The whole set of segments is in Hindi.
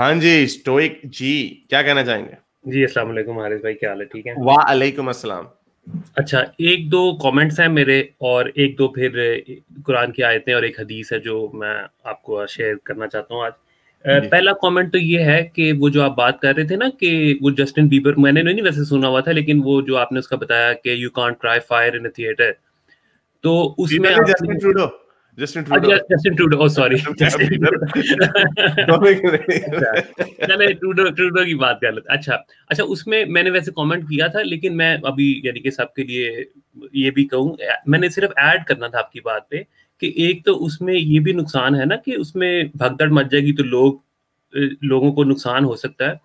हाँ जी स्टोइक जी क्या कहना चाहेंगे जी अस्सलाम वालेकुम हारिस भाई क्या हाल है ठीक है वालेकुम अस्सलाम अच्छा एक दो कमेंट्स हैं मेरे और एक दो फिर कुरान की आयतें और एक हदीस है जो मैं आपको शेयर करना चाहता हूँ आज पहला कमेंट तो ये है कि वो जो आप बात कर रहे थे ना कि वो जस्टिन बीबर मैंने नहीं वैसे सुना हुआ था लेकिन वो जो आपने उसका बताया कि you can't try fire in theatre तो उसमें Justin Trudeau Justin Trudeau Justin Trudeau oh sorry चले ट्रूडो ट्रूडो की बात कर लेते अच्छा अच्छा उसमें मैंने वैसे कमेंट किया था लेकिन मैं अभी यानी कि सबके लिए ये भी कहूँ मैंने सिर्फ ऐड करना था आपकी बात पे कि एक तो उसमें ये भी नुकसान है ना कि उसमें भगदड़ मच जाएगी तो लोग लोगों को नुकसान हो सकता है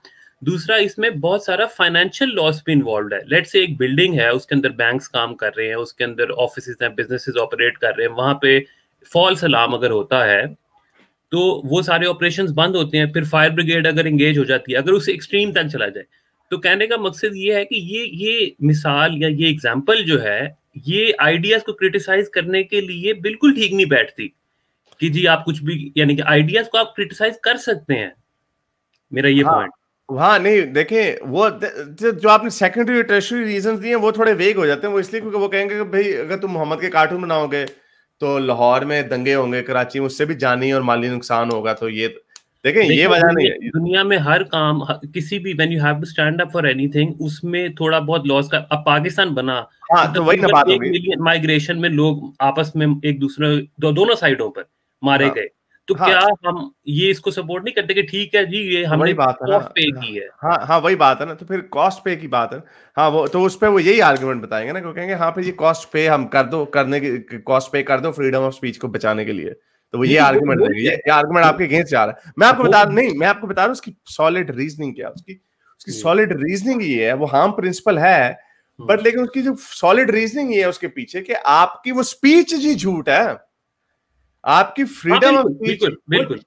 दूसरा इसमें बहुत सारा फाइनेंशियल लॉस भी इन्वॉल्व है लेट से एक बिल्डिंग है उसके अंदर बैंक्स काम कर रहे हैं उसके अंदर ऑफिस हैं बिजनेसेस ऑपरेट कर रहे हैं वहां पे फॉल्स अलार्म अगर होता है तो वो सारे ऑपरेशंस बंद होते हैं फिर फायर ब्रिगेड अगर इंगेज हो जाती है अगर उस एक्सट्रीम तक चला जाए तो कहने का मकसद ये है कि ये ये मिसाल या ये एग्जाम्पल जो है ये आइडियाज को क्रिटिसाइज करने के लिए बिल्कुल ठीक नहीं बैठती कि जी आप कुछ भी यानी कि आइडियाज को आप क्रिटिसाइज कर सकते हैं मेरा ये पॉइंट हाँ।, हाँ नहीं देखें वो जो आपने सेकेंडरी और टर्शरी रीजंस दिए हैं वो थोड़े वेग हो जाते हैं वो इसलिए क्योंकि वो कहेंगे कि भाई अगर तुम मोहम्मद के कार्टून बनाओगे तो लाहौर में दंगे होंगे कराची में उससे भी जानी और माली नुकसान होगा तो ये देखें ये वजह नहीं है दुनिया में हर काम किसी भी when you have to stand up for anything उसमें थोड़ा बहुत लॉस का अब पाकिस्तान बना हाँ, तो, तो वही ना बात हो गई माइग्रेशन में लोग आपस में एक दूसरे दो, दोनों साइडों पर मारे हाँ, गए तो हाँ, क्या हम ये इसको सपोर्ट नहीं करते कि ठीक है जी ये हमने बात है कॉस्ट पे की है हाँ हाँ वही बात है ना तो फिर कॉस्ट पे की बात है हाँ वो तो उस पर वो यही आर्ग्यूमेंट बताएंगे ना क्योंकि हाँ फिर ये कॉस्ट पे हम कर दो करने के कॉस्ट पे कर दो फ्रीडम ऑफ स्पीच को बचाने के लिए तो वो ये आर्ग्यूमेंट ये, आर्ग्यूमेंट आपके अगेंस्ट जा रहा है मैं आपको बता नहीं मैं आपको बता रहा हूँ उसकी सॉलिड रीजनिंग क्या उसकी उसकी सॉलिड रीजनिंग ये है वो हार्म प्रिंसिपल है बट हम्म। लेकिन उसकी जो सॉलिड रीजनिंग ये है उसके पीछे कि आपकी वो स्पीच जी झूठ है आपकी फ्रीडम ऑफ स्पीच बिल्कुल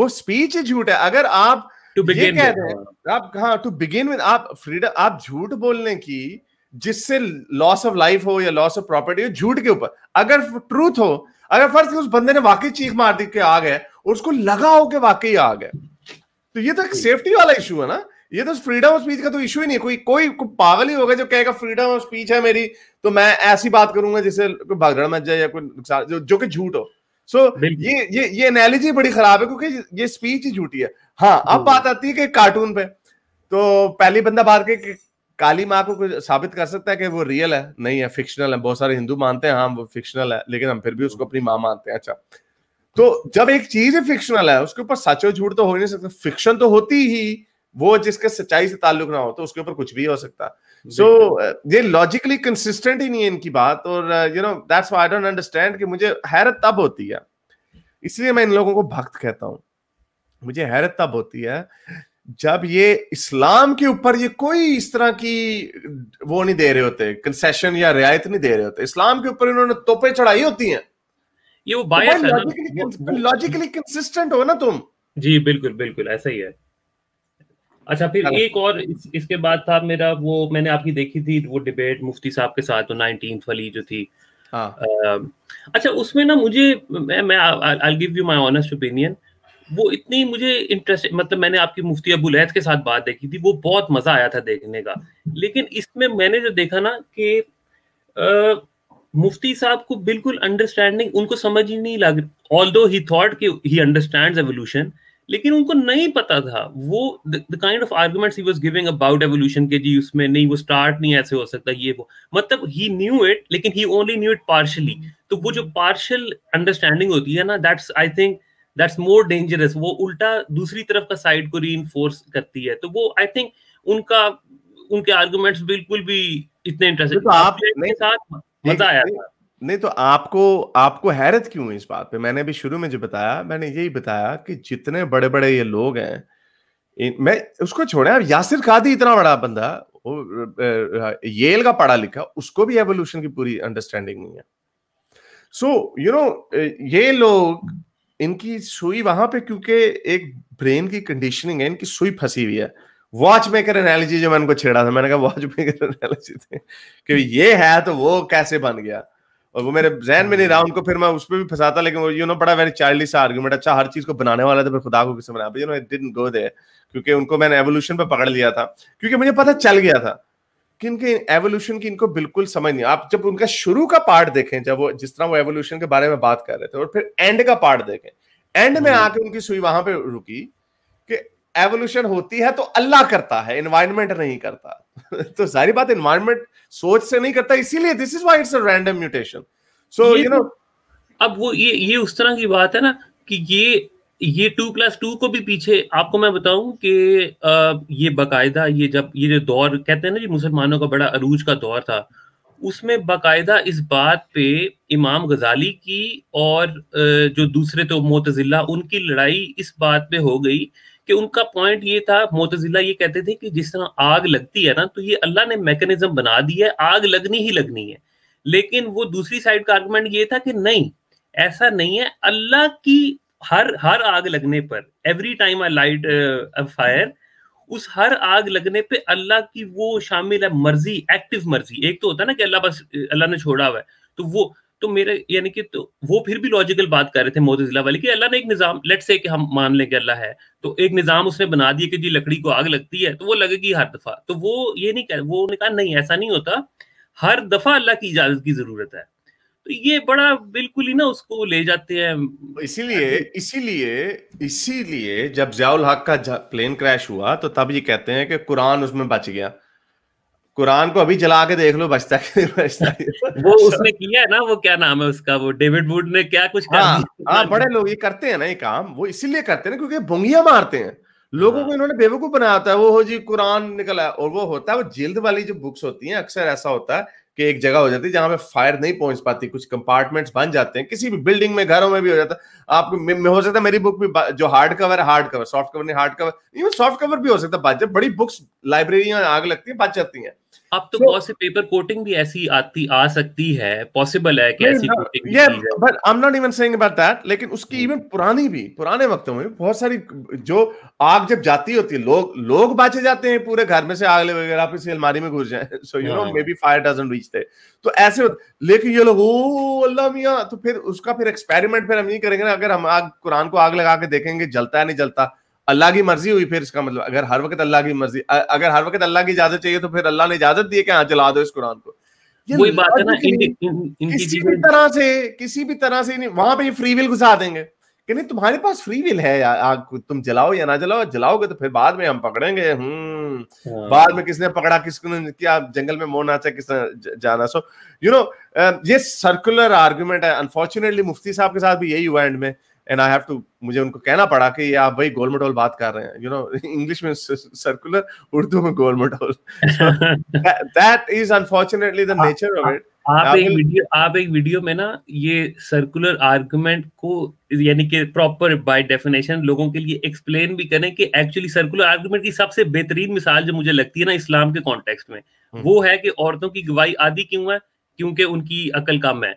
वो स्पीच ही झूठ है अगर आप टू बिगिन आप हाँ टू बिगिन विद आप फ्रीडम आप झूठ बोलने की जिससे लॉस ऑफ लाइफ हो या लॉस ऑफ प्रॉपर्टी हो झूठ के ऊपर अगर ट्रूथ हो अगर फर्ज उस बंदे ने वाकई चीख मार दी के आ गए और उसको लगा हो के वाकई आ गए तो ये तो एक सेफ्टी वाला इशू है ना ये तो फ्रीडम ऑफ स्पीच का तो इशू ही नहीं है कोई कोई को पागल ही होगा जो कहेगा फ्रीडम ऑफ स्पीच है मेरी तो मैं ऐसी बात करूंगा जिससे कोई भगड़ मच जाए या कोई नुकसान जो, जो कि झूठ हो सो so, ये ये ये एनालिजी बड़ी खराब है क्योंकि ये स्पीच ही झूठी है हाँ अब बात आती है कि कार्टून पे तो पहली बंदा बात के काली माँ को कुछ साबित कर सकता है कि वो रियल है नहीं है फिक्शनल है बहुत सारे हिंदू मानते हैं हाँ वो फिक्शनल है लेकिन हम फिर भी उसको अपनी माँ मानते हैं अच्छा तो जब एक चीज ही फिक्शनल है उसके ऊपर सच और झूठ तो हो ही नहीं सकता फिक्शन तो होती ही वो जिसके सच्चाई से ताल्लुक ना हो तो उसके ऊपर कुछ भी हो सकता है सो uh, ये लॉजिकली कंसिस्टेंट ही नहीं है इनकी बात और you know that's I don't understand कि मुझे हैरत तब होती है इसलिए मैं इन लोगों को भक्त कहता हूं मुझे हैरत तब होती है जब ये इस्लाम के ऊपर ये कोई इस तरह की वो नहीं दे रहे होते कंसेशन या रियायत नहीं दे रहे होते इस्लाम के ऊपर इन्होंने तोपे चढ़ाई होती हैं ये वो बायस तो है लॉजिकली कंसिस्टेंट हो ना तुम जी बिल्कुल बिल्कुल ऐसा ही है अच्छा फिर एक और इस, इसके बाद था मेरा वो मैंने आपकी देखी थी वो डिबेट मुफ्ती साहब के साथ तो नाइनटीन वाली जो थी आ, हाँ। अच्छा उसमें ना मुझे मैं मैं I give you my honest opinion वो इतनी मुझे इंटरेस्ट मतलब मैंने आपकी मुफ्ती अबुल के साथ बात देखी थी वो बहुत मजा आया था देखने का लेकिन इसमें मैंने जो देखा ना कि मुफ्ती साहब को बिल्कुल अंडरस्टैंडिंग उनको समझ ही नहीं लग ऑल दो ही थॉट कि ही अंडरस्टैंड एवोल्यूशन लेकिन उनको नहीं पता था वो the kind of arguments he was giving about evolution के जी उसमें नहीं वो स्टार्ट नहीं ऐसे हो सकता ये वो मतलब ही न्यू इट लेकिन he only knew it partially तो वो जो पार्शल अंडरस्टैंडिंग होती है ना that's I think that's more dangerous वो उल्टा दूसरी तरफ का साइड को री करती है तो वो आई थिंक उनका उनके आर्ग्यूमेंट्स बिल्कुल भी इतने इंटरेस्टिंग तो आप साथ मजा आया था नहीं तो आपको आपको हैरत क्यों इस बात पे मैंने अभी शुरू में जो बताया मैंने यही बताया कि जितने बड़े बड़े ये लोग हैं मैं उसको छोड़े अब यासिर कादी इतना बड़ा बंदा वो येल का पढ़ा लिखा उसको भी एवोल्यूशन की पूरी अंडरस्टैंडिंग नहीं है सो यू नो ये लोग इनकी सुई वहां पे क्योंकि एक ब्रेन की कंडीशनिंग है इनकी सुई फंसी हुई है वॉच मेकर एनालॉजी जो मैंने उनको छेड़ा था मैंने कहा वॉच मेकर एनालॉजी थे कि ये है तो वो कैसे बन गया और वो मेरे जहन में नहीं रहा उनको फिर मैं उस पर भी फंसाता लेकिन वो यू नो बड़ा वेरी चाइल्डिश आर्ग्यूमेंट अच्छा हर चीज को बनाने वाला था फिर खुदा को किसी बनाया you know it didn't go there क्योंकि उनको मैंने एवोल्यूशन पे पकड़ लिया था क्योंकि मुझे पता चल गया था कि इनके एवोल्यूशन की इनको बिल्कुल समझ नहीं आप जब उनका शुरू का पार्ट देखें जब वो जिस तरह वो एवोल्यूशन के बारे में बात कर रहे थे और फिर एंड का पार्ट देखें एंड में हम्म। आके उनकी सुई वहां पे रुकी कि एवोल्यूशन होती है तो अल्लाह करता है इन्वायरमेंट नहीं करता तो सारी बात एनवायरमेंट सोच से नहीं करता इसीलिए this is why it's a random mutation so you know अब वो ये ये उस तरह की बात है ना कि ये ये टू प्लस टू को भी पीछे आपको मैं बताऊं कि ये बकायदा ये जब ये जो दौर कहते हैं ना जी मुसलमानों का बड़ा अरूज का दौर था उसमें बकायदा इस बात पे इमाम गजाली की और जो दूसरे तो मोतजिला उनकी लड़ाई इस बात पे हो गई कि उनका पॉइंट ये था मोतजिला ये कहते थे कि जिस तरह आग लगती है ना तो ये अल्लाह ने मैकेनिज्म बना दी है आग लगनी ही लगनी है लेकिन वो दूसरी साइड का आर्गूमेंट ये था कि नहीं ऐसा नहीं है अल्लाह की हर हर आग लगने पर every time I light fire उस हर आग लगने पे अल्लाह की वो शामिल है मर्जी एक्टिव मर्जी एक तो होता है ना कि अल्लाह बस अल्लाह ने छोड़ा हुआ है तो वो तो मेरे यानी कि तो वो फिर भी लॉजिकल बात कर रहे थे जिला वाले कि अल्लाह ने एक निज़ाम लेट से कि हम मान लें कि अल्लाह है तो एक निज़ाम उसने बना दिया कि जी लकड़ी को आग लगती है तो वो लगेगी हर दफ़ा तो वो ये नहीं कह वो उन्होंने कहा नहीं ऐसा नहीं होता हर दफ़ा अल्लाह की इजाज़त की ज़रूरत है तो ये बड़ा बिल्कुल ही ना उसको ले जाते हैं तो इसीलिए इसीलिए इसीलिए जब जयाल हक का प्लेन क्रैश हुआ तो तब ये कहते हैं कि कुरान उसमें बच गया कुरान को अभी जला के देख लो बचता है वो उसने किया है ना वो क्या नाम है उसका वो डेविड वुड ने क्या कुछ हाँ, हाँ बड़े लोग ये करते हैं ना ये काम वो इसीलिए करते हैं क्योंकि भुंगिया मारते हैं लोगों हाँ। को इन्होंने बेवकूफ होता है वो हो जी कुरान निकला और वो होता है वो जिल्द वाली जो बुक्स होती हैं अक्सर ऐसा होता है कि एक जगह हो जाती है जहां पे फायर नहीं पहुंच पाती कुछ कंपार्टमेंट्स बन जाते हैं किसी भी बिल्डिंग में घरों में भी हो जाता है आपको हो सकता है मेरी बुक भी जो हार्ड कवर है हार्ड कवर सॉफ्ट कवर नहीं hard cover even soft cover भी हो सकता है बात जब बड़ी बुक्स लाइब्रेरियां आग लगती है बच जाती है अब तो बहुत so, से पेपर कोटिंग भी ऐसी आती आ सकती है पॉसिबल है कि ऐसी coating yeah, but I am not even saying about लेकिन उसकी इवन hmm. पुरानी भी पुराने वक्तों में बहुत सारी जो आग जब जाती होती है लोग लोग बाचे जाते हैं पूरे घर में से आग वगैरह आप इसी अलमारी में घुस जाए so you know maybe fire doesn't reach there तो ऐसे लेकिन ये लोग ओ अल्लाह मियां तो फिर उसका फिर एक्सपेरिमेंट फिर हम ये करेंगे ना अगर हम आग कुरान को आग लगा के देखेंगे जलता है नहीं जलता अल्लाह की मर्जी हुई फिर इसका मतलब अगर हर वक्त अल्लाह की मर्जी अगर हर वक्त अल्लाह की इजाजत चाहिए तो फिर अल्लाह ने इजाजत दी है कि हाँ जला दो इस कुरान को वही बात ना इन, इन, किसी भी तरह से किसी भी तरह से नहीं वहां पे ये फ्री विल घुसा देंगे कि नहीं तुम्हारे पास फ्री विल है यार तुम जलाओ या ना जलाओ जलाओगे तो फिर बाद में हम पकड़ेंगे हम्म हाँ। बाद में किसने पकड़ा किसने क्या जंगल में मोड़ना चाहे किसने जाना सो यू नो ये सर्कुलर आर्ग्यूमेंट है अनफॉर्चुनेटली मुफ्ती साहब के साथ भी यही हुआ एंड में एंड आई हैव टू मुझे उनको कहना पड़ा कि आप भाई गोल मटोल बात कर रहे हैं यू नो इंग्लिश में सर्कुलर उर्दू में गोल मटोल that is unfortunately the nature of it आप एक वीडियो आप एक वीडियो में ना ये सर्कुलर आर्गुमेंट को यानी कि प्रॉपर बाय डेफिनेशन लोगों के लिए एक्सप्लेन भी करें कि एक्चुअली सर्कुलर आर्गुमेंट की सबसे बेहतरीन मिसाल जो मुझे लगती है ना इस्लाम के कॉन्टेक्स्ट में हम्म। वो है कि औरतों की गवाही आदि क्यों है क्योंकि उनकी अकल कम है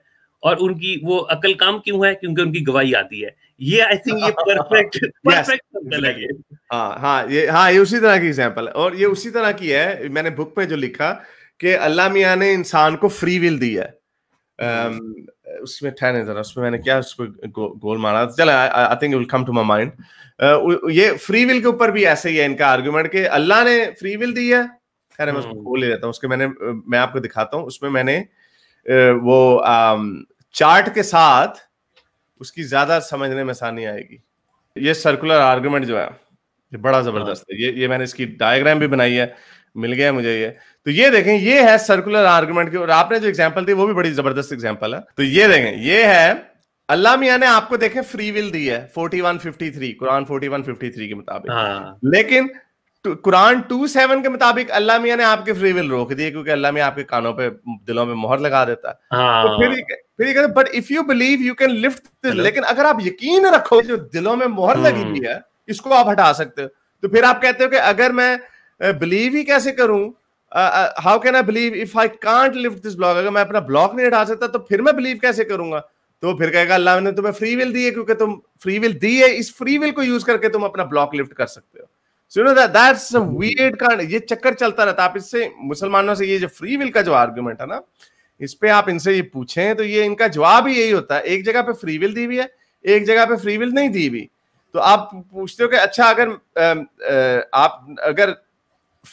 और उनकी वो अकल काम क्यों है क्योंकि उनकी गवाही आती है ये आई थिंक ये परफेक्ट परफेक्ट है ये हाँ हाँ ये हाँ ये उसी तरह की एग्जांपल है और ये उसी तरह की है मैंने बुक में जो लिखा कि अल्लाह मियाँ ने इंसान को फ्री विल दी है hmm. um, उसमें ठहरे जरा उसमें मैंने क्या उसको गोल मारा चल I think will come to my mind ये फ्री विल के ऊपर भी ऐसे ही है इनका आर्गुमेंट कि अल्लाह ने फ्री विल दी है खैर मैं उसको hmm. खोल ही रहता हूँ उसके मैंने मैं आपको दिखाता हूँ उसमें मैंने वो चार्ट के साथ उसकी ज्यादा समझने में आसानी आएगी ये सर्कुलर आर्गुमेंट जो है ये बड़ा जबरदस्त है ये ये मैंने इसकी डायग्राम भी बनाई है मिल गया मुझे ये तो ये देखें ये है सर्कुलर आर्गुमेंट की और आपने जो एग्जाम्पल दी वो भी बड़ी जबरदस्त एग्जाम्पल है तो ये देखें ये है अल्लाह मिया ने आपको देखें फ्री विल दी है 4153 कुरान 4153 के मुताबिक हाँ। लेकिन कुरान टू सेवन के मुताबिक अल्लाह मियाँ ने आपके फ्री विल रोक दिए क्योंकि अल्लाह मियाँ आपके कानों पे दिलों में मोहर लगा देता है हाँ। तो फिर फिर ये कहते but if you believe you can lift लेकिन अगर आप यकीन रखो जो दिलों में मोहर हम्म। लगी हुई है इसको आप हटा सकते हो तो फिर आप कहते हो कि अगर मैं बिलीव ही कैसे करूं how can I believe if I can't lift this blog अगर मैं अपना ब्लॉग नहीं हटा सकता तो फिर मैं बिलीव कैसे करूंगा तो फिर कहेगा अल्लाह ने तुम्हें फ्री विल दी है क्योंकि तुम फ्री विल दी है इस फ्री विल को यूज करके तुम अपना ब्लॉक लिफ्ट कर सकते हो सुनो that that's a weird kind ये चक्कर चलता रहता आप इससे मुसलमानों से ये जो फ्री विल का जो आर्ग्यूमेंट है ना इस पे आप इनसे ये पूछें तो ये इनका जवाब ही यही होता है एक जगह पे फ्री विल दी हुई है एक जगह पे फ्री विल नहीं दी हुई तो आप पूछते हो कि अच्छा अगर आ, आ, आप अगर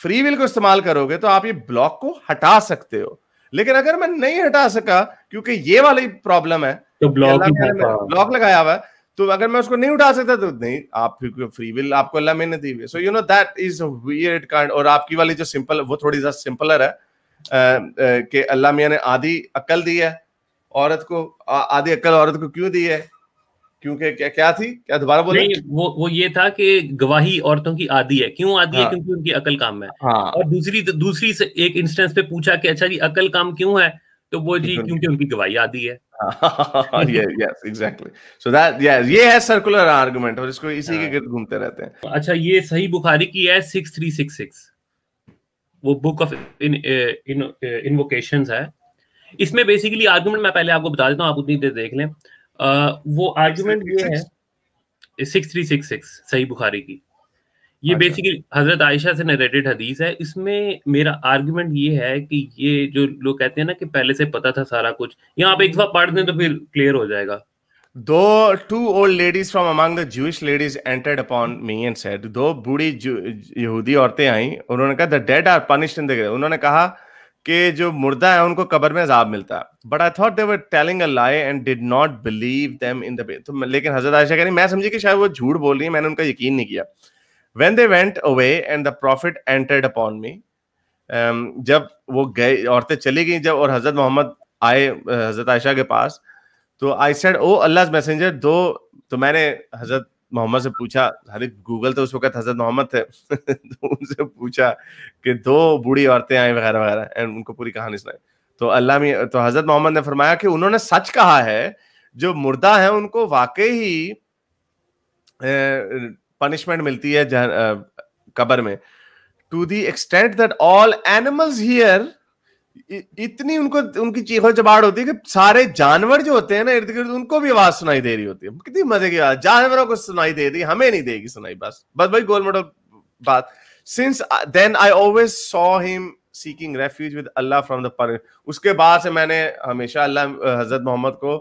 फ्री विल को इस्तेमाल करोगे तो आप ये ब्लॉक को हटा सकते हो लेकिन अगर मैं नहीं हटा सका क्योंकि ये वाली प्रॉब्लम है तो ब्लॉक ब्लॉक लगाया हुआ है तो अगर मैं उसको नहीं उठा सकता तो नहीं आप फ्री विल आपको अल्लाह मेहनत नहीं so you know that is weird kind और आपकी वाली जो सिंपल वो थोड़ी सा सिंपलर है कि अल्लाह मियाँ ने आधी अक्ल दी है औरत को आधी अक्ल औरत को क्यों दी है क्योंकि क्या क्या थी क्या दोबारा बोले वो वो ये था कि गवाही औरतों की आदि है क्यों आदि हाँ, है क्योंकि उनकी अकल काम है हाँ, और दूसरी दूसरी से एक इंस्टेंस पे पूछा कि अच्छा जी अकल काम क्यों है तो वो जी क्योंकि उनकी गवाही आदि है ये यस एग्जैक्टली सो दैट ये है सर्कुलर आर्गुमेंट और इसको इसी के हाँ। गिर्द घूमते रहते हैं अच्छा ये सही बुखारी की है 6366 वो बुक ऑफ इन है इसमें बेसिकली आर्गुमेंट मैं पहले आपको बता देता हूँ आप उतनी देर देख लें आ, वो आर्गुमेंट ये है 6366 सही बुखारी की ये बेसिकली अच्छा। हजरत आयशा से नरेटेड हदीस है इसमें मेरा आर्गुमेंट ये है कि ये जो लोग कहते हैं ना कि पहले से पता था सारा कुछ यहाँ आप एक बार पढ़ दें तो फिर क्लियर हो जाएगा दो two old ladies from among the Jewish ladies entered upon me and said दो बूढ़ी यहूदी औरतें आई उन्होंने कहा the dead are punished in the grave उन्होंने कहा कि जो मुर्दा है उनको कब्र में अजाब मिलता है but I thought they were telling a lie and did not believe them in the तो लेकिन हजरत आयशा कह रही मैं समझी कि शायद वो झूठ बोल रही है मैंने उनका यकीन नहीं किया when they went away and the prophet entered upon me जब वो गए औरतें चली गई जब और हजरत मोहम्मद आए हजरत आयशा के पास तो I said O Allah messenger दो तो मैंने हजरत मोहम्मद से पूछा हरी गूगल तो उस वक्त हजरत मोहम्मद थे तो उनसे पूछा कि दो बूढ़ी औरतें आई वगैरह वगैरह एंड उनको पूरी कहानी सुनाई तो अल्लाह में तो हजरत मोहम्मद ने फरमाया कि उन्होंने सच कहा है जो मुर्दा है उनको वाकई ही पनिशमेंट मिलती है कबर में to the extent that all animals hear इतनी उनको उनकी चीखों चबाड़ होती है कि सारे जानवर जो होते हैं ना इर्द गिर्द उनको भी आवाज सुनाई दे रही होती है कितनी मजे की आवाज जानवरों को सुनाई दे रही हमें नहीं देगी सुनाई बस बस भाई गोल मोटो बात since then I always saw him seeking refuge with Allah from the पर उसके बाद से मैंने हमेशा अल्लाह हजरत मोहम्मद को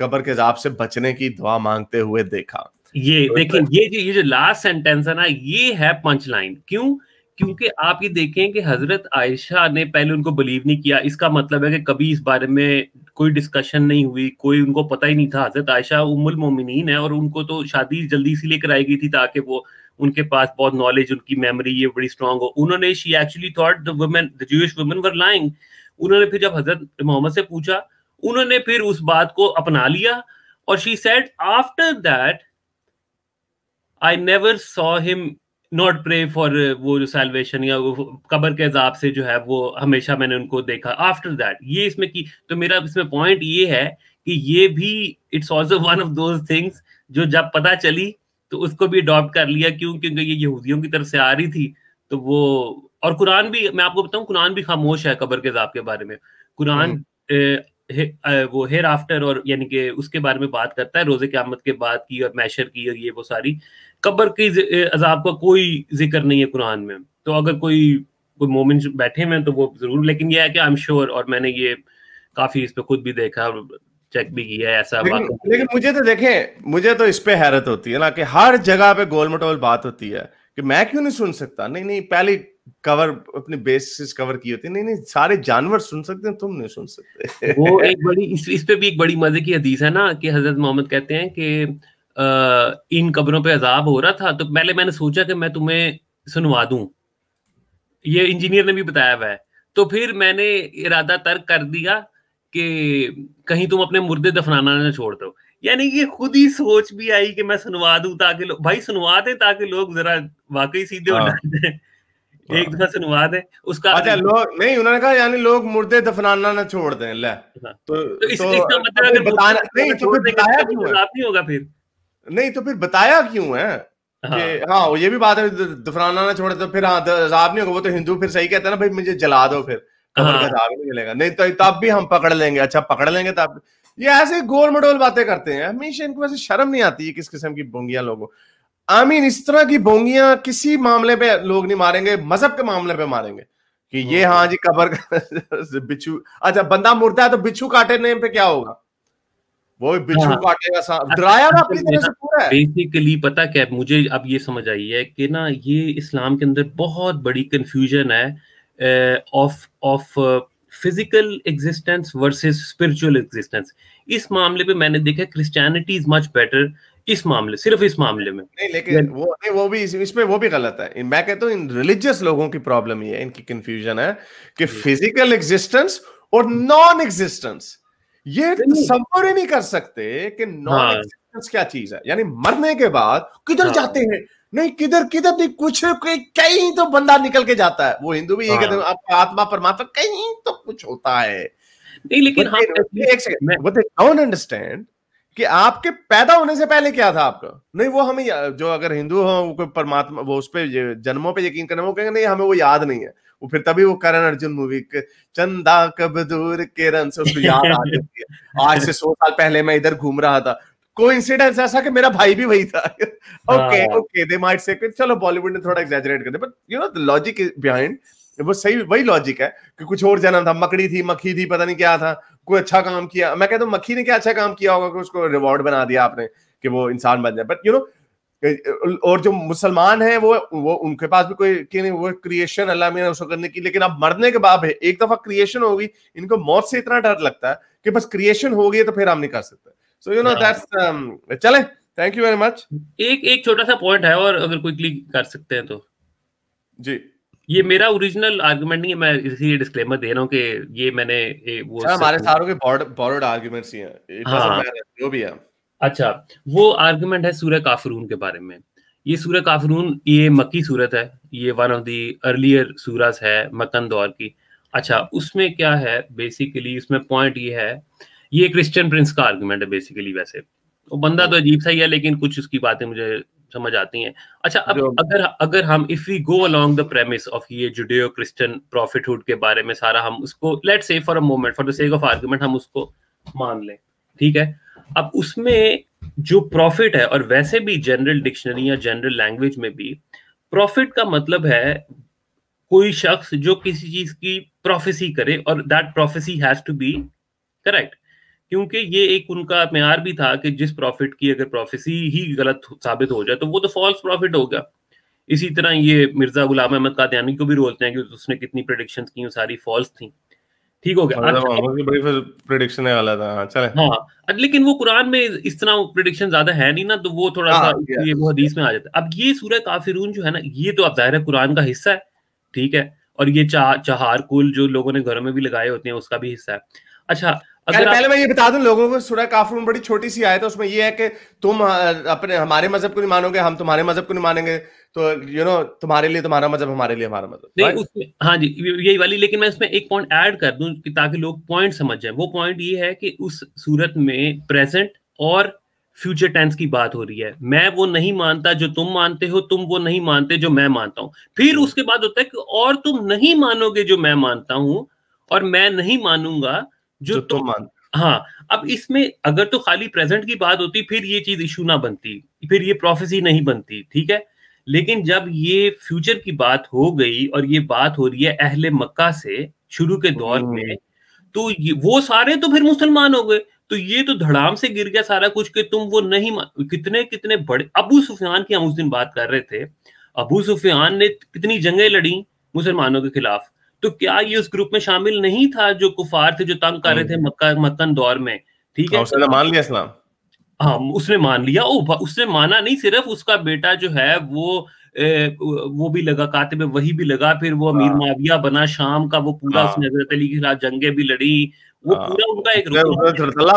कब्र के जाप से बचने की दुआ मांगते हुए देखा ये देखिए तो। ये जो ये जो लास्ट सेंटेंस है ना ये है पंच लाइन क्यों क्योंकि आप ये देखें कि हजरत आयशा ने पहले उनको बिलीव नहीं किया इसका मतलब है कि कभी इस बारे में कोई डिस्कशन नहीं हुई कोई उनको पता ही नहीं था हजरत आयशा उमुल मोमिनीन है और उनको तो शादी जल्दी इसीलिए कराई गई थी ताकि वो उनके पास बहुत नॉलेज उनकी मेमोरी ये बड़ी स्ट्रांग हो उन्होंने she actually thought the women the Jewish women were lying उन्होंने फिर जब हजरत मोहम्मद से पूछा उन्होंने फिर उस बात को अपना लिया और she said after that I never saw him not pray for वो जो सेल्वेशन या वो कबर के हिसाब से जो है वो हमेशा मैंने उनको देखा आफ्टर दैट ये इसमें की तो मेरा इसमें पॉइंट ये है कि ये भी it's also one of those things जो जब पता चली तो उसको भी अडॉप्ट कर लिया क्यों क्योंकि ये यहूदियों की तरफ से आ रही थी तो वो और कुरान भी मैं आपको बताऊं कुरान भी खामोश है कबर के हिसाब के बारे में कुरान हम्म। हे, वो हेयर आफ्टर और यानी कि उसके बारे में बात करता है रोजे क्यामत के बाद की और मैशर की और ये वो सारी कब्र की अजाब का कोई जिक्र नहीं है कुरान में तो अगर कोई कोई मोमिन बैठे हुए हैं तो वो जरूर लेकिन यह है कि आई एम श्योर और मैंने ये काफी इस पे खुद भी देखा चेक भी किया है ऐसा लेकिन, लेकिन मुझे तो देखे मुझे तो इस पे हैरत होती है ना कि हर जगह पे गोल मटोल बात होती है कि मैं क्यों नहीं सुन सकता नहीं नहीं पहले कवर अपने बेसिस कवर की होती है नहीं नहीं सारे जानवर सुन सकते हैं तुम नहीं सुन सकते वो एक बड़ी इस, इस पे भी एक बड़ी मजे की हदीस है ना कि हजरत मोहम्मद कहते हैं कि आ, इन कब्रों पे अजाब हो रहा था तो पहले मैंने सोचा कि मैं तुम्हें सुनवा दूं ये इंजीनियर ने भी बताया हुआ है तो फिर मैंने इरादा तर्क कर दिया कि कहीं तुम अपने मुर्दे दफनाना ना छोड़ दो यानी कि खुद ही सोच भी आई कि मैं सुनवा दूं ताकि भाई सुनवा दे ताकि लोग जरा वाकई सीधे उठ हाँ। जाए एक दफा से नुवा दे उसका अच्छा लोग नहीं उन्होंने कहा यानी लोग मुर्दे दफनाना ना छोड़ दें ले हाँ। तो, तो, इस, तो इसका मतलब तो अगर बताना नहीं तो फिर बताया तो क्यों है नहीं होगा फिर नहीं तो फिर बताया क्यों है हाँ, हाँ ये भी बात है दफनाना ना छोड़े तो फिर हाँ अजाब नहीं होगा वो तो हिंदू फिर सही कहते हैं ना भाई मुझे जला दो फिर हाँ। मिलेगा नहीं तो तब भी हम पकड़ लेंगे अच्छा पकड़ लेंगे तब ये ऐसे गोल मडोल बातें करते हैं हमेशा इनको ऐसे शर्म नहीं आती है किस किस्म की बोंगिया लोगों आई मीन इस तरह की बोंगियां किसी मामले पे लोग नहीं मारेंगे मजहब के मामले पे मारेंगे कि ये हाँ जी कबर बिच्छू अच्छा बंदा मुर्दा है तो बिच्छू काटे नेम पे क्या होगा वो भी बिच्छू हाँ। काटेगा डराया ना बेसिकली अच्छा, पता क्या मुझे अब ये समझ आई है कि ना ये इस्लाम के अंदर बहुत बड़ी कंफ्यूजन है of of physical existence versus spiritual existence इस मामले पे मैंने देखा क्रिश्चियनिटी इज मच बेटर इस मामले सिर्फ इस मामले में नहीं लेकिन वो नहीं, वो भी इसमें वो भी गलत है मैं कहता हूँ इन रिलीजियस लोगों की प्रॉब्लम ये है इनकी कंफ्यूजन है कि फिजिकल एग्जिस्टेंस और नॉन एग्जिस्टेंस ये सबर ही नहीं कर सकते कि नॉन हाँ। एग्जिस्टेंस क्या चीज है यानी मरने के बाद किधर हाँ। जाते हैं नहीं किधर किधर भी कुछ कहीं तो बंदा निकल के जाता है वो हिंदू भी ये कहते हाँ। हैं आपका आत्मा परमात्मा कहीं तो कुछ होता है नहीं लेकिन हम एक सेकंड डोंट अंडरस्टैंड कि आपके पैदा होने से पहले क्या था आपका नहीं वो हमें जो अगर हिंदू हो कोई परमात्मा वो उस पर जन्मों पे यकीन करना वो कहेंगे नहीं हमें वो याद नहीं है वो फिर तभी वो करण अर्जुन मूवी चंदा कब दूर किरण से उसको याद आ जाती है आज से सौ साल पहले मैं इधर घूम रहा था कोई इंसिडेंस ऐसा कि मेरा भाई भी वही था okay okay they might say चलो बॉलीवुड ने थोड़ा एग्जेजरेट कर दिया but you know the logic behind वो सही वही लॉजिक है कि कुछ और जन्म था मकड़ी थी मक्खी थी पता नहीं क्या था कोई अच्छा काम किया मैं कहता हूँ मक्खी ने क्या अच्छा काम किया होगा कि उसको रिवॉर्ड बना दिया आपने कि वो इंसान बन जाए बट यू नो और जो मुसलमान है वो वो उनके पास भी कोई कि नहीं वो क्रिएशन अल्लाह में उसको करने की लेकिन अब मरने के बाद एक दफा क्रिएशन होगी इनको मौत से इतना डर लगता है कि बस क्रिएशन हो गई तो फिर हम नहीं कर सकते सो यू नो दैट्स चले थैंक यू वेरी मच एक एक छोटा सा पॉइंट है और अगर क्विकली कर सकते हैं तो जी ये मेरा ओरिजिनल आर्गुमेंट नहीं है मैं इसलिए डिस्क्लेमर दे रहा हूँ कि ये मैंने ए, वो अच्छा, हमारे सारों के बॉर्डर्ड आर्गुमेंट्स ही हैं हाँ, जो भी है अच्छा वो आर्गुमेंट है सूर्य काफरून के बारे में ये सूर्य काफरून ये मक्की सूरत है ये वन ऑफ दी अर्लियर सूरज है मकन दौर की अच्छा उसमें क्या है बेसिकली उसमें पॉइंट ये है ये क्रिश्चियन प्रिंस का आर्गुमेंट है बेसिकली वैसे वो बंदा तो हम्म। अजीब सा ही है लेकिन कुछ उसकी बातें मुझे समझ आती हैं अच्छा अब अगर अगर हम if we go along the premise of ये जुडियो क्रिश्चियन प्रॉफिटहुड के बारे में सारा हम उसको let say for a moment for the sake of argument हम उसको मान लें ठीक है अब उसमें जो प्रॉफिट है और वैसे भी जनरल डिक्शनरी या जनरल लैंग्वेज में भी प्रॉफिट का मतलब है कोई शख्स जो किसी चीज की प्रोफेसी करे और that prophecy has to be correct क्योंकि ये एक उनका मैार भी था कि जिस प्रॉफिट की अगर प्रोफेसी ही गलत साबित हो जाए तो वो तो फॉल्स प्रॉफिट हो गया इसी तरह ये मिर्जा गुलाम अहमद कादयानी को भी रोलते हैं कि उसने कितनी प्रोडिक्शन की सारी फॉल्स थी ठीक हो गया मतलब अच्छा। हाँ, हाँ, लेकिन वो कुरान में इस तरह प्रडिक्शन ज्यादा है नहीं ना तो वो थोड़ा हाँ, सा ये वो हदीस में आ जाता है अब ये सूर्य काफिरून जो है ना ये तो अब जाहिर है कुरान का हिस्सा है ठीक है और ये चाह चाहार कुल जो लोगों ने घरों में भी लगाए होते हैं उसका भी हिस्सा है अच्छा अगर पहले मैं ये बता दूं लोगों को सूरह में बड़ी छोटी सी आयत है उसमें ये है कि तुम अपने हमारे मजहब को नहीं मानोगे हम तुम्हारे मजहब को नहीं मानेंगे तो यू नो तुम्हारे लिए तुम्हारा मजहब हमारे लिए हमारा मजहब नहीं उसमें हाँ जी यही वाली लेकिन मैं इसमें एक पॉइंट ऐड कर दूं कि ताकि लोग पॉइंट समझ जाए वो पॉइंट ये है कि उस सूरत में प्रेजेंट और फ्यूचर टेंस की बात हो रही है मैं वो नहीं मानता जो तुम मानते हो तुम वो नहीं मानते जो मैं मानता हूँ फिर hmm. उसके बाद होता है कि और तुम नहीं मानोगे जो मैं मानता हूँ और मैं नहीं मानूंगा जो, जो तो तुम तो, हाँ अब इसमें अगर तो खाली प्रेजेंट की बात होती फिर ये चीज इशू ना बनती फिर ये प्रोफेसी नहीं बनती ठीक है लेकिन जब ये फ्यूचर की बात हो गई और ये बात हो रही है अहले मक्का से शुरू के दौर हम्म। में तो ये, वो सारे तो फिर मुसलमान हो गए तो ये तो धड़ाम से गिर गया सारा कुछ कि तुम वो नहीं कितने कितने बड़े अबू सुफियान की हम उस दिन बात कर रहे थे अबू सुफियान ने कितनी जंगें लड़ी मुसलमानों के खिलाफ तो क्या ये उस ग्रुप में शामिल नहीं था जो कुफार थे जो तंग कर रहे थे हम्म। मक्का मक्कन दौर में ठीक है हाँ, उसने तो मान लिया इस्लाम हाँ उसने मान लिया ओ, उसने माना नहीं सिर्फ उसका बेटा जो है वो ए, वो भी लगा कातिब वही भी लगा फिर वो अमीर हाँ। माविया बना शाम का वो पूरा हाँ। उसने हजरत अली के खिलाफ जंगे भी लड़ी वो पूरा उनका एक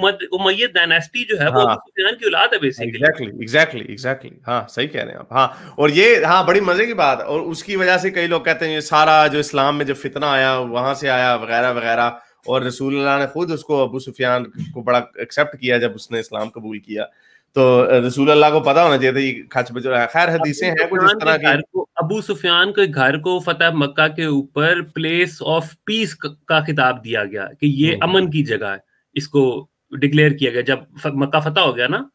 डायनेस्टी जो है हाँ, वो की औलाद है बेसिकली एग्जैक्टली एग्जैक्टली एग्जैक्टली हाँ सही कह रहे हैं आप हाँ और ये हाँ बड़ी मजे की बात और उसकी वजह से कई लोग कहते हैं ये सारा जो इस्लाम में जो फितना आया वहां से आया वगैरह वगैरह और रसूल ने खुद उसको अबू सुफियान को बड़ा एक्सेप्ट किया जब उसने इस्लाम कबूल किया तो रसूल अल्लाह को पता होना चाहिए खच बच रहा है खैर हदीसें हैं कुछ इस तरह की अबू सुफियान के घर को फतेह मक्का के ऊपर प्लेस ऑफ पीस का खिताब दिया गया कि ये हम्म। अमन की जगह है इसको डिक्लेयर किया गया जब मक्का फतह हो गया ना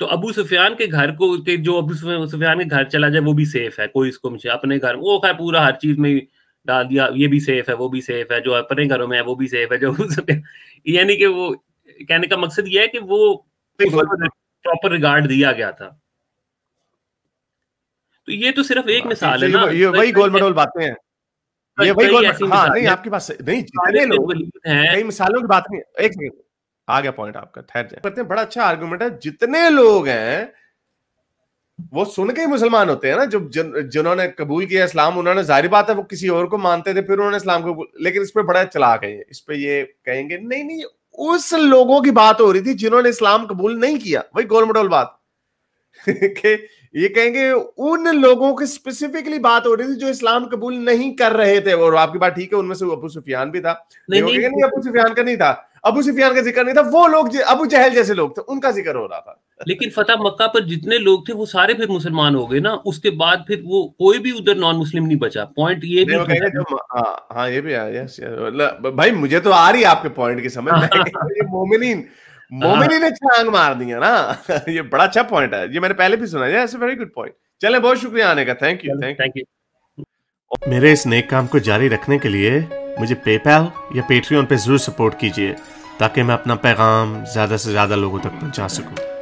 तो अबू सुफियान के घर को के जो अबू सुफियान के घर चला जाए वो भी सेफ है कोई इसको मुझे अपने घर वो खैर पूरा हर चीज में डाल दिया ये भी सेफ है वो भी सेफ है जो अपने घरों में है वो भी सेफ है जो अबू यानी कि वो कहने का मकसद ये है कि वो प्रॉपर रिगार्ड दिया गया था तो ये तो सिर्फ एक हाँ, मिसाल है ना तो वही गोल मटोल बातें हैं ये वही गोल हाँ नहीं आपके पास नहीं जितने लोग हैं कई मिसालों की बात नहीं एक सेकंड आ गया पॉइंट आपका ठहर जाए करते हैं बड़ा अच्छा आर्गूमेंट है जितने लोग हैं वो सुन के ही मुसलमान होते हैं ना जो जिन्होंने कबूल किया इस्लाम उन्होंने जारी बात है वो किसी और को मानते थे फिर उन्होंने इस्लाम को लेकिन इस पर बड़ा चलाक है इस पर ये कहेंगे नहीं नहीं उस लोगों की बात हो रही थी जिन्होंने इस्लाम कबूल नहीं किया वही गोलमडोल बात के ये कहेंगे उन लोगों की स्पेसिफिकली बात हो रही थी जो इस्लाम कबूल नहीं कर रहे थे और आपकी बात ठीक है उनमें से अबू सुफियान भी था नहीं, नहीं, नहीं, नहीं अबू सुफियान का नहीं था अबू सुफियान का जिक्र नहीं था वो लोग अबू जहल जैसे लोग थे उनका जिक्र हो रहा था लेकिन फतेह मक्का पर जितने लोग थे वो सारे फिर मुसलमान हो गए ना उसके बाद फिर वो कोई भी उधर नॉन मुस्लिम नहीं बचा पॉइंट ये भी हाँ, हाँ ये भी है भाई मुझे तो आ रही है आपके पॉइंट की समझ मोमिन मोमिनी ने छांग मार दिया ना ये बड़ा अच्छा पॉइंट है ये मैंने पहले भी सुना है वेरी गुड पॉइंट चले बहुत शुक्रिया आने का थैंक यू थैंक यू मेरे इस नेक काम को जारी रखने के लिए मुझे पेपैल या पेट्रियन पे ज़रूर सपोर्ट कीजिए ताकि मैं अपना पैगाम ज़्यादा से ज़्यादा लोगों तक पहुंचा सकूं।